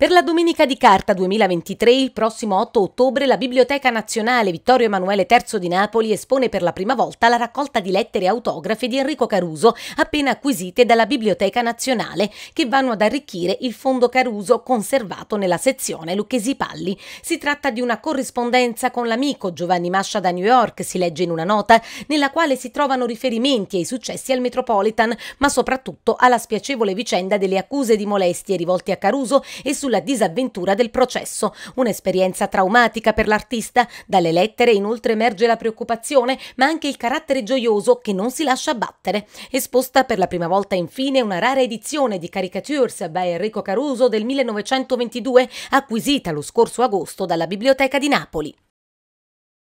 Per la Domenica di Carta 2023, il prossimo 8 ottobre, la Biblioteca Nazionale Vittorio Emanuele III di Napoli espone per la prima volta la raccolta di lettere autografe di Enrico Caruso, appena acquisite dalla Biblioteca Nazionale, che vanno ad arricchire il fondo Caruso conservato nella sezione Lucchesi Palli. Si tratta di una corrispondenza con l'amico Giovanni Mascia da New York, si legge in una nota, nella quale si trovano riferimenti ai successi al Metropolitan, ma soprattutto alla spiacevole vicenda delle accuse di molestie rivolte a Caruso e su sulla disavventura del processo. Un'esperienza traumatica per l'artista. Dalle lettere inoltre emerge la preoccupazione, ma anche il carattere gioioso che non si lascia abbattere. Esposta per la prima volta infine una rara edizione di Caricatures by Enrico Caruso del 1922, acquisita lo scorso agosto dalla Biblioteca di Napoli.